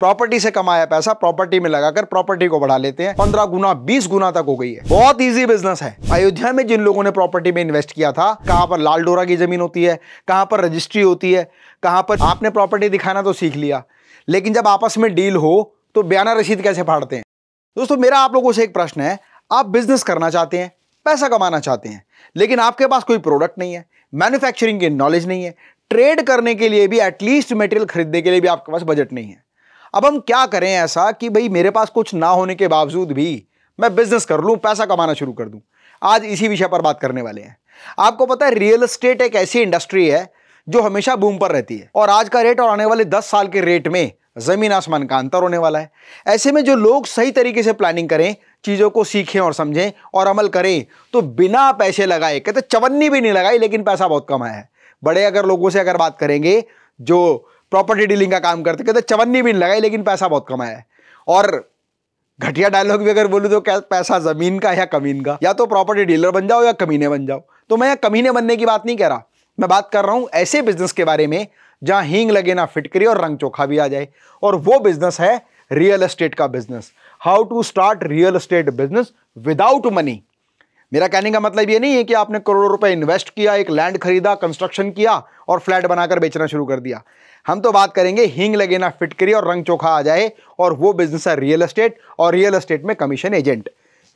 property से कमाया पैसा प्रॉपर्टी में लगाकर प्रॉपर्टी को बढ़ा लेते हैं पंद्रह गुना बीस गुना तक हो गई है बहुत इजी बिजनेस है अयोध्या में जिन लोगों ने प्रॉपर्टी में इन्वेस्ट किया था कहां पर लाल डोरा की जमीन होती है कहां पर रजिस्ट्री होती है कहां पर आपने प्रॉपर्टी दिखाना तो सीख लिया लेकिन जब आपस में डील हो तो बयाना रसीद कैसे फाड़ते हैं दोस्तों मेरा आप लोगों से एक प्रश्न है आप बिजनेस करना चाहते हैं पैसा कमाना चाहते हैं लेकिन आपके पास कोई प्रोडक्ट नहीं है मैन्युफैक्चरिंग की नॉलेज नहीं है ट्रेड करने के लिए भी एटलीस्ट मटेरियल खरीदने के लिए भी आपके पास बजट नहीं है अब हम क्या करें ऐसा कि भाई मेरे पास कुछ ना होने के बावजूद भी मैं बिजनेस कर लूँ पैसा कमाना शुरू कर दूँ आज इसी विषय पर बात करने वाले हैं आपको पता है रियल इस्टेट एक ऐसी इंडस्ट्री है जो हमेशा बूम पर रहती है और आज का रेट और आने वाले दस साल के रेट में ज़मीन आसमान का अंतर होने वाला है ऐसे में जो लोग सही तरीके से प्लानिंग करें चीज़ों को सीखें और समझें और अमल करें तो बिना पैसे लगाए कहते चवन्नी भी नहीं लगाई लेकिन पैसा बहुत कम आया है बड़े अगर लोगों से अगर बात करेंगे जो प्रॉपर्टी डीलिंग का काम करते कहते चवन्नी भी लगाई लेकिन पैसा बहुत कमाया है और घटिया डायलॉग भी अगर बोलूँ तो क्या पैसा ज़मीन का या कमीन का या तो प्रॉपर्टी डीलर बन जाओ या कमीने बन जाओ तो मैं यहाँ कमीने बनने की बात नहीं कह रहा मैं बात कर रहा हूँ ऐसे बिजनेस के बारे में जहाँ हींग लगे ना फिटकरी और रंग चोखा भी आ जाए और वो बिजनेस है रियल एस्टेट का business how to start real estate business without money मेरा कहने का मतलब ये नहीं है कि आपने करोड़ों रुपए इन्वेस्ट किया एक लैंड खरीदा कंस्ट्रक्शन किया और फ्लैट बनाकर बेचना शुरू कर दिया हम तो बात करेंगे हींग लगे ना फिटकरी और रंग चोखा आ जाए और वो बिजनेस है रियल एस्टेट और रियल एस्टेट में कमीशन एजेंट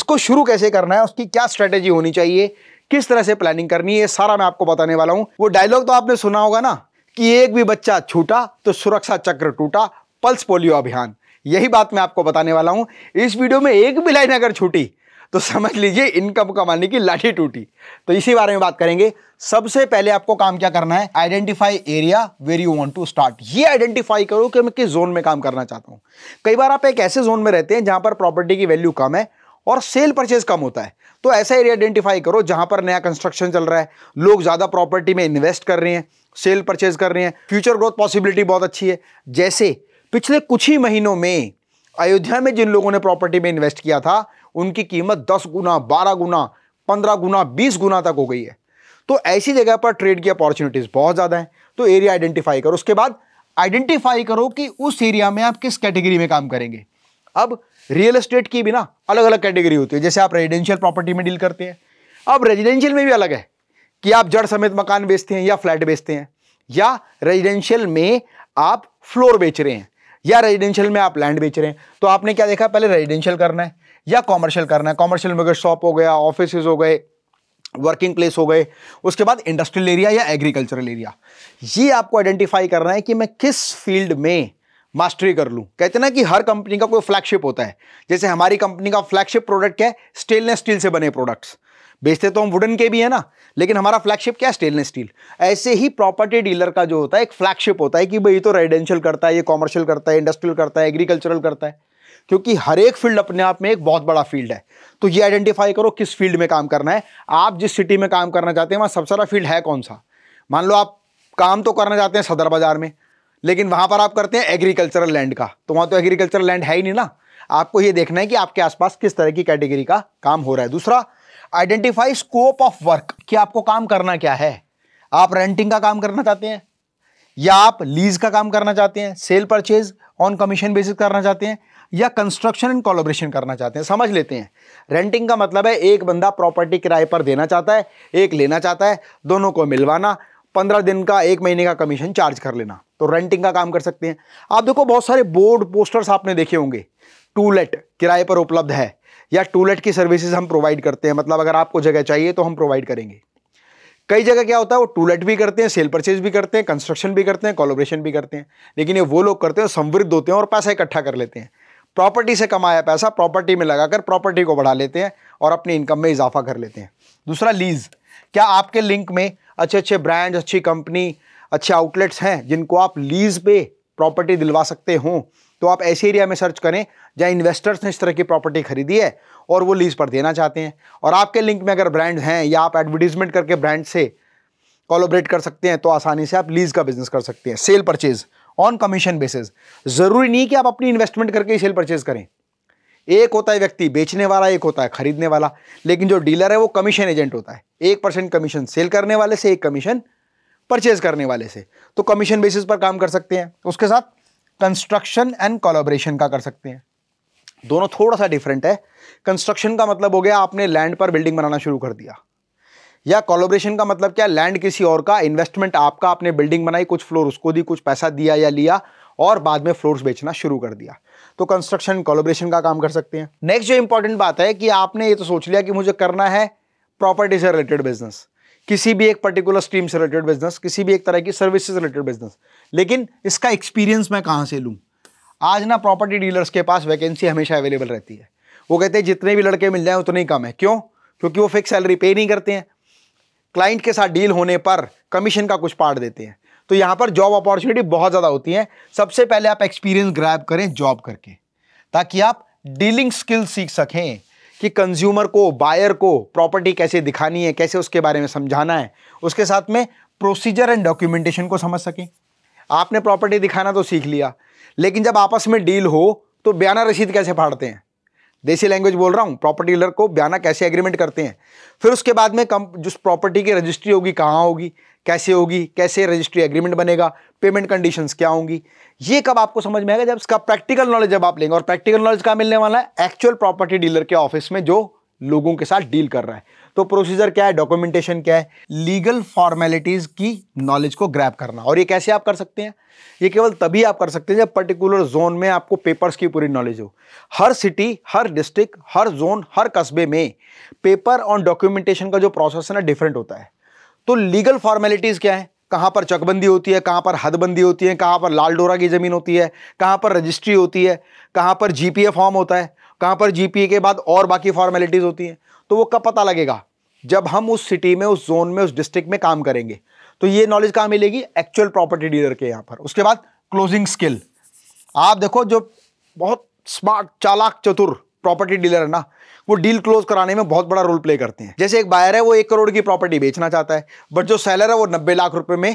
इसको शुरू कैसे करना है उसकी क्या स्ट्रेटेजी होनी चाहिए किस तरह से प्लानिंग करनी है सारा मैं आपको बताने वाला हूँ वो डायलॉग तो आपने सुना होगा ना कि एक भी बच्चा छूटा तो सुरक्षा चक्र टूटा पल्स पोलियो अभियान यही बात मैं आपको बताने वाला हूँ इस वीडियो में एक भी लाइन अगर छूटी तो समझ लीजिए इनकम कमाने की लाठी टूटी तो इसी बारे में बात करेंगे सबसे पहले आपको काम क्या करना है identify area where you want to start ये आइडेंटिफाई करो कि मैं किस जोन में काम करना चाहता हूँ कई बार आप एक ऐसे जोन में रहते हैं जहाँ पर प्रॉपर्टी की वैल्यू कम है और सेल परचेज कम होता है तो ऐसा एरिया आइडेंटिफाई करो जहाँ पर नया कंस्ट्रक्शन चल रहा है लोग ज़्यादा प्रॉपर्टी में इन्वेस्ट कर रहे हैं सेल परचेज कर रहे हैं फ्यूचर ग्रोथ पॉसिबिलिटी बहुत अच्छी है जैसे पिछले कुछ ही महीनों में अयोध्या में जिन लोगों ने प्रॉपर्टी में इन्वेस्ट किया था उनकी कीमत दस गुना बारह गुना पंद्रह गुना बीस गुना तक हो गई है तो ऐसी जगह पर ट्रेड की अपॉर्चुनिटीज़ बहुत ज़्यादा हैं तो एरिया आइडेंटिफाई करो उसके बाद आइडेंटिफाई करो कि उस एरिया में आप किस कैटेगरी में काम करेंगे अब रियल एस्टेट की भी ना अलग अलग कैटेगरी होती है जैसे आप रेजिडेंशियल प्रॉपर्टी में डील करते हैं अब रेजिडेंशियल में भी अलग है कि आप जड़ समेत मकान बेचते हैं या फ्लैट बेचते हैं या रेजिडेंशियल में आप फ्लोर बेच रहे हैं या रेजिडेंशियल में आप लैंड बेच रहे हैं तो आपने क्या देखा पहले रेजिडेंशियल करना है या कॉमर्शियल करना है कॉमर्शियल में शॉप हो गया ऑफिस हो गए वर्किंग प्लेस हो गए उसके बाद इंडस्ट्रियल एरिया या एग्रीकल्चरल एरिया ये आपको आइडेंटिफाई करना है कि मैं किस फील्ड में मास्टरी कर लूँ कहते ना कि हर कंपनी का कोई फ्लैगशिप होता है जैसे हमारी कंपनी का फ्लैगशिप प्रोडक्ट क्या है स्टेनलेस स्टील से बने प्रोडक्ट्स बेचते तो हम वुडन के भी है ना लेकिन हमारा फ्लैगशिप क्या है स्टेनलेस स्टील ऐसे ही प्रॉपर्टी डीलर का जो होता है एक फ्लैगशिप होता है कि भाई ये तो रेजिडेंशियल करता है ये कॉमर्शियल करता है इंडस्ट्रियल करता है एग्रीकल्चरल करता है क्योंकि हर एक फील्ड अपने आप में एक बहुत बड़ा फील्ड है तो ये आइडेंटिफाई करो किस फील्ड में काम करना है आप जिस सिटी में काम करना चाहते हैं वहाँ सबसे बड़ा फील्ड है कौन सा मान लो आप काम तो करना चाहते हैं सदर बाजार में लेकिन वहाँ पर आप करते हैं एग्रीकल्चरल लैंड का तो वहाँ तो एग्रीकल्चरल लैंड है ही नहीं ना आपको ये देखना है कि आपके आसपास किस तरह की कैटेगरी का काम हो रहा है दूसरा आइडेंटिफाई स्कोप ऑफ वर्क कि आपको काम करना क्या है आप रेंटिंग का काम करना चाहते हैं या आप लीज का काम करना चाहते हैं sale purchase on commission basis करना चाहते हैं या कंस्ट्रक्शन एंड कोलोब्रेशन करना चाहते हैं समझ लेते हैं रेंटिंग का मतलब है एक बंदा प्रॉपर्टी किराए पर देना चाहता है एक लेना चाहता है दोनों को मिलवाना पंद्रह दिन का एक महीने का कमीशन चार्ज कर लेना तो रेंटिंग का काम कर सकते हैं आप देखो बहुत सारे बोर्ड पोस्टर्स आपने देखे होंगे टूलेट किराए पर उपलब्ध है या टूलेट की सर्विसेज हम प्रोवाइड करते हैं मतलब अगर आपको जगह चाहिए तो हम प्रोवाइड करेंगे कई जगह क्या होता है वो टूलेट भी करते हैं सेल परचेज भी करते हैं कंस्ट्रक्शन भी करते हैं कॉलोब्रेशन भी करते हैं लेकिन ये वो लोग करते हैं समृद्ध होते हैं और पैसा इकट्ठा कर लेते हैं प्रॉपर्टी से कमाया पैसा प्रॉपर्टी में लगाकर प्रॉपर्टी को बढ़ा लेते हैं और अपनी इनकम में इजाफा कर लेते हैं दूसरा लीज़ क्या आपके लिंक में अच्छे अच्छे ब्रांड अच्छी कंपनी अच्छे आउटलेट्स हैं जिनको आप लीज़ पे प्रॉपर्टी दिलवा सकते हों तो आप ऐसे एरिया में सर्च करें जहाँ इन्वेस्टर्स ने इस तरह की प्रॉपर्टी खरीदी है और वो लीज़ पर देना चाहते हैं और आपके लिंक में अगर ब्रांड हैं या आप एडवर्टीजमेंट करके ब्रांड से कोलोबरेट कर सकते हैं तो आसानी से आप लीज़ का बिज़नेस कर सकते हैं sale purchase on commission basis जरूरी नहीं कि आप अपनी इन्वेस्टमेंट करके सेल परचेज करें एक होता है व्यक्ति बेचने वाला एक होता है खरीदने वाला लेकिन जो डीलर है वो कमीशन एजेंट होता है एक परसेंट कमीशन सेल करने वाले से एक कमीशन परचेज करने वाले से तो कमीशन बेसिस पर काम कर सकते हैं उसके साथ कंस्ट्रक्शन एंड कोलाब्रेशन का कर सकते हैं दोनों थोड़ा सा डिफरेंट है कंस्ट्रक्शन का मतलब हो गया आपने लैंड पर बिल्डिंग बनाना शुरू कर दिया या कॉलोब्रेशन का मतलब क्या लैंड किसी और का इन्वेस्टमेंट आपका आपने बिल्डिंग बनाई कुछ फ्लोर उसको दी कुछ पैसा दिया या लिया और बाद में फ्लोर्स बेचना शुरू कर दिया तो कंस्ट्रक्शन कॉलोब्रेशन का काम कर सकते हैं नेक्स्ट जो इंपॉर्टेंट बात है कि आपने ये तो सोच लिया कि मुझे करना है प्रॉपर्टी से रिलेटेड बिजनेस किसी भी एक पर्टिकुलर स्ट्रीम से रिलेटेड बिजनेस किसी भी एक तरह की सर्विस से रिलेटेड बिजनेस लेकिन इसका एक्सपीरियंस मैं कहाँ से लूँ आज ना प्रॉपर्टी डीलर्स के पास वैकेंसी हमेशा अवेलेबल रहती है वो कहते हैं जितने भी लड़के मिल जाए उतने ही कम है क्यों क्योंकि वो फिक्स सैलरी पे नहीं करते हैं क्लाइंट के साथ डील होने पर कमीशन का कुछ पार्ट देते हैं तो यहाँ पर जॉब अपॉर्चुनिटी बहुत ज़्यादा होती है सबसे पहले आप एक्सपीरियंस ग्रैब करें जॉब करके ताकि आप डीलिंग स्किल सीख सकें कि कंज्यूमर को बायर को प्रॉपर्टी कैसे दिखानी है कैसे उसके बारे में समझाना है उसके साथ में प्रोसीजर एंड डॉक्यूमेंटेशन को समझ सकें आपने प्रॉपर्टी दिखाना तो सीख लिया लेकिन जब आपस में डील हो तो बयाना रसीद कैसे फाड़ते हैं देसी लैंग्वेज बोल रहा हूँ प्रॉपर्टी डीलर को बयाना कैसे एग्रीमेंट करते हैं फिर उसके बाद में कम जिस प्रॉपर्टी की रजिस्ट्री होगी कहाँ होगी कैसे होगी कैसे रजिस्ट्री एग्रीमेंट बनेगा पेमेंट कंडीशंस क्या होंगी ये कब आपको समझ में आएगा जब इसका प्रैक्टिकल नॉलेज जब आप लेंगे और प्रैक्टिकल नॉलेज कहाँ मिलने वाला है एक्चुअल प्रॉपर्टी डीलर के ऑफिस में जो लोगों के साथ डील कर रहा है तो प्रोसीजर क्या है डॉक्यूमेंटेशन क्या है लीगल फॉर्मेलिटीज़ की नॉलेज को ग्रैप करना और ये कैसे आप कर सकते हैं ये केवल तभी आप कर सकते हैं जब पर्टिकुलर जोन में आपको पेपर्स की पूरी नॉलेज हो हर सिटी हर डिस्ट्रिक्ट हर जोन हर कस्बे में पेपर और डॉक्यूमेंटेशन का जो प्रोसेस है ना डिफरेंट होता है तो लीगल फॉर्मेलिटीज़ क्या है कहाँ पर चकबंदी होती है कहाँ पर हदबंदी होती है कहाँ पर लाल डोरा की ज़मीन होती है कहाँ पर रजिस्ट्री होती है कहाँ पर जीपीए फॉर्म होता है कहाँ पर जीपीए के बाद और बाकी फॉर्मेलिटीज़ होती हैं तो वो कब पता लगेगा जब हम उस सिटी में उस जोन में उस डिस्ट्रिक्ट में काम करेंगे तो ये नॉलेज कहाँ मिलेगी एक्चुअल प्रॉपर्टी डीलर के यहाँ पर उसके बाद क्लोजिंग स्किल आप देखो जो बहुत स्मार्ट चालाक चतुर प्रॉपर्टी डीलर है ना वो डील क्लोज कराने में बहुत बड़ा रोल प्ले करते हैं जैसे एक बायर है वो एक करोड़ की प्रॉपर्टी बेचना चाहता है बट जो सेलर है वो नब्बे लाख रुपए में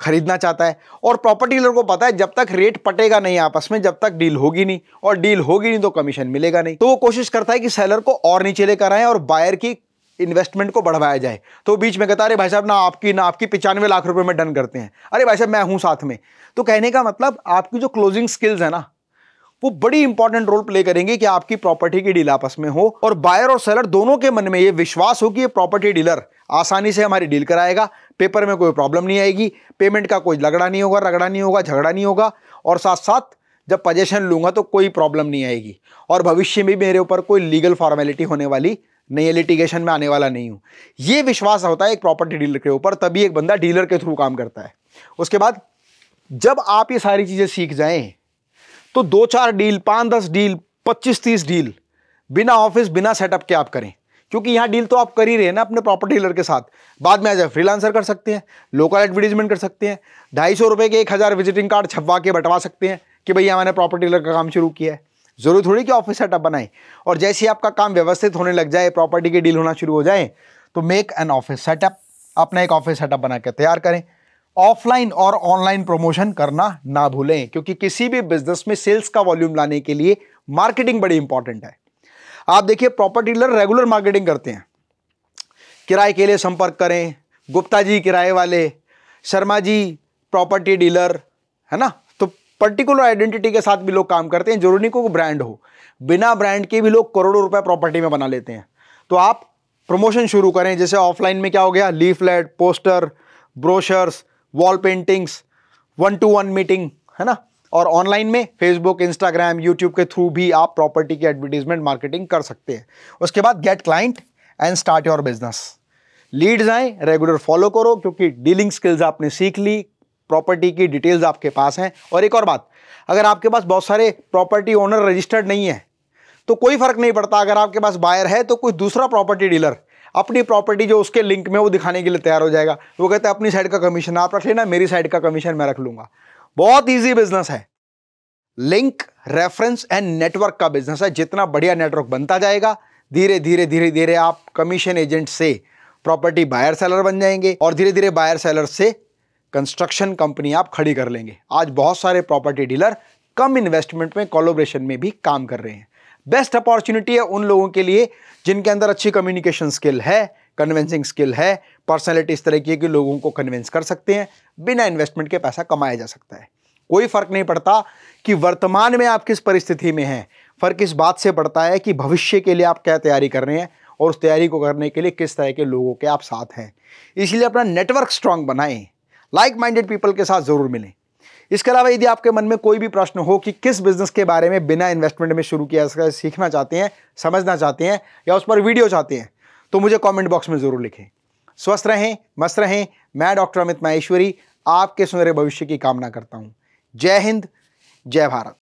खरीदना चाहता है और प्रॉपर्टी डीलर को पता है जब तक रेट पटेगा नहीं आपस में जब तक डील होगी नहीं और डील होगी नहीं तो कमीशन मिलेगा नहीं तो वो कोशिश करता है कि सेलर को और नीचे लेकर आए और बायर की इन्वेस्टमेंट को बढ़वाया जाए तो बीच में कहता अरे भाई साहब ना आपकी ना आपकी पिचानवे लाख रुपए में डन करते हैं अरे भाई साहब मैं हूँ साथ में तो कहने का मतलब आपकी जो क्लोजिंग स्किल्स है ना वो बड़ी इंपॉर्टेंट रोल प्ले करेंगे कि आपकी प्रॉपर्टी की डील आपस में हो और बायर और सेलर दोनों के मन में ये विश्वास हो कि ये प्रॉपर्टी डीलर आसानी से हमारी डील कराएगा पेपर में कोई प्रॉब्लम नहीं आएगी पेमेंट का कोई लगड़ा नहीं होगा रगड़ा नहीं होगा झगड़ा नहीं होगा और साथ साथ जब पजेशन लूँगा तो कोई प्रॉब्लम नहीं आएगी और भविष्य में मेरे ऊपर कोई लीगल फॉर्मेलिटी होने वाली नहीं है लिटिगेशन में आने वाला नहीं हूँ ये विश्वास होता है एक प्रॉपर्टी डीलर के ऊपर तभी एक बंदा डीलर के थ्रू काम करता है उसके बाद जब आप ये सारी चीज़ें सीख जाएं तो दो चार डील पाँच दस डील पच्चीस तीस डील बिना ऑफिस बिना सेटअप के आप करें क्योंकि यहाँ डील तो आप कर ही रहे हैं ना अपने प्रॉपर्टी डीलर के साथ बाद में आ जाए फ्रीलांसर कर सकते हैं लोकल एडवर्टीजमेंट कर सकते हैं ढाई सौ रुपये के एक हज़ार विजिटिंग कार्ड छपवा के बटवा सकते हैं कि भैया मैंने प्रॉपर्टी डीलर का काम शुरू किया है जरूरी थोड़ी कि ऑफिस सेटअप बनाए और जैसे ही आपका काम व्यवस्थित होने लग जाए प्रॉपर्टी की डील होना शुरू हो जाए तो मेक एन ऑफिस सेटअप अपना एक ऑफिस सेटअप बना के तैयार करें ऑफलाइन और ऑनलाइन प्रमोशन करना ना भूलें क्योंकि किसी भी बिजनेस में सेल्स का वॉल्यूम लाने के लिए मार्केटिंग बड़ी इंपॉर्टेंट है आप देखिए प्रॉपर्टी डीलर रेगुलर मार्केटिंग करते हैं किराए के लिए संपर्क करें गुप्ता जी किराए वाले शर्मा जी प्रॉपर्टी डीलर है ना तो पर्टिकुलर आइडेंटिटी के साथ भी लोग काम करते हैं जरूरी को ब्रांड हो बिना ब्रांड के भी लोग करोड़ों रुपए प्रॉपर्टी में बना लेते हैं तो आप प्रमोशन शुरू करें जैसे ऑफलाइन में क्या हो गया leaflet poster brochures wall paintings one to one meeting है ना और ऑनलाइन में फेसबुक इंस्टाग्राम यूट्यूब के थ्रू भी आप प्रॉपर्टी की एडवर्टीजमेंट मार्केटिंग कर सकते हैं उसके बाद get client and start your business leads आए रेगुलर फॉलो करो क्योंकि डीलिंग स्किल्स आपने सीख ली प्रॉपर्टी की डिटेल्स आपके पास हैं और एक और बात अगर आपके पास बहुत सारे प्रॉपर्टी ओनर रजिस्टर्ड नहीं है तो कोई फर्क नहीं पड़ता अगर आपके पास बायर है तो कोई दूसरा प्रॉपर्टी डीलर अपनी प्रॉपर्टी जो उसके लिंक में वो दिखाने के लिए तैयार हो जाएगा वो कहते हैं अपनी साइड का कमीशन आप रख लेना मेरी साइड का कमीशन मैं रख लूँगा बहुत ईजी बिजनेस है लिंक रेफरेंस एंड नेटवर्क का बिजनेस है जितना बढ़िया नेटवर्क बनता जाएगा धीरे धीरे धीरे धीरे आप कमीशन एजेंट से प्रॉपर्टी बायर सेलर बन जाएंगे और धीरे धीरे बायर सेलर से कंस्ट्रक्शन कंपनी आप खड़ी कर लेंगे आज बहुत सारे प्रॉपर्टी डीलर कम इन्वेस्टमेंट में कोलोब्रेशन में भी काम कर रहे हैं बेस्ट अपॉर्चुनिटी है उन लोगों के लिए जिनके अंदर अच्छी कम्युनिकेशन स्किल है कन्वेंसिंग स्किल है पर्सनैलिटी इस तरह की है कि लोगों को कन्विंस कर सकते हैं बिना इन्वेस्टमेंट के पैसा कमाया जा सकता है कोई फ़र्क नहीं पड़ता कि वर्तमान में आप किस परिस्थिति में हैं फ़र्क इस बात से पड़ता है कि भविष्य के लिए आप क्या तैयारी कर रहे हैं और उस तैयारी को करने के लिए किस तरह के लोगों के आप साथ हैं इसलिए अपना नेटवर्क स्ट्रांग बनाएं लाइक माइंडेड पीपल के साथ ज़रूर मिलें इसके अलावा यदि आपके मन में कोई भी प्रश्न हो कि किस बिज़नेस के बारे में बिना इन्वेस्टमेंट में शुरू किया सीखना चाहते हैं समझना चाहते हैं या उस पर वीडियो चाहते हैं तो मुझे कमेंट बॉक्स में ज़रूर लिखें स्वस्थ रहें मस्त रहें मैं डॉक्टर अमित माहेश्वरी आपके सुनहरे भविष्य की कामना करता हूँ जय हिंद जय भारत